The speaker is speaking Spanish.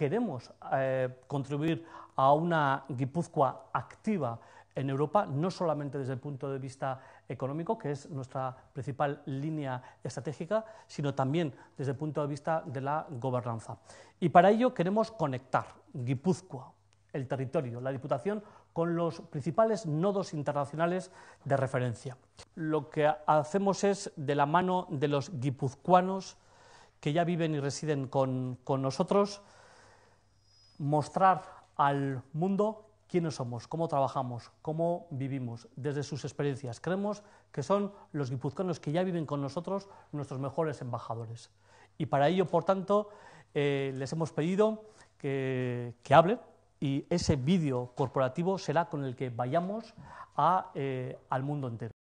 queremos eh, contribuir a una Guipúzcoa activa en Europa, no solamente desde el punto de vista económico, que es nuestra principal línea estratégica, sino también desde el punto de vista de la gobernanza. Y para ello queremos conectar Guipúzcoa, el territorio, la Diputación, con los principales nodos internacionales de referencia. Lo que hacemos es, de la mano de los guipuzcoanos que ya viven y residen con nosotros, mostrar al mundo quiénes somos, cómo trabajamos, cómo vivimos, desde sus experiencias. Creemos que son los guipuzcoanos que ya viven con nosotros nuestros mejores embajadores. Y para ello, por tanto, eh, les hemos pedido que, que hablen y ese vídeo corporativo será con el que vayamos eh, al mundo entero.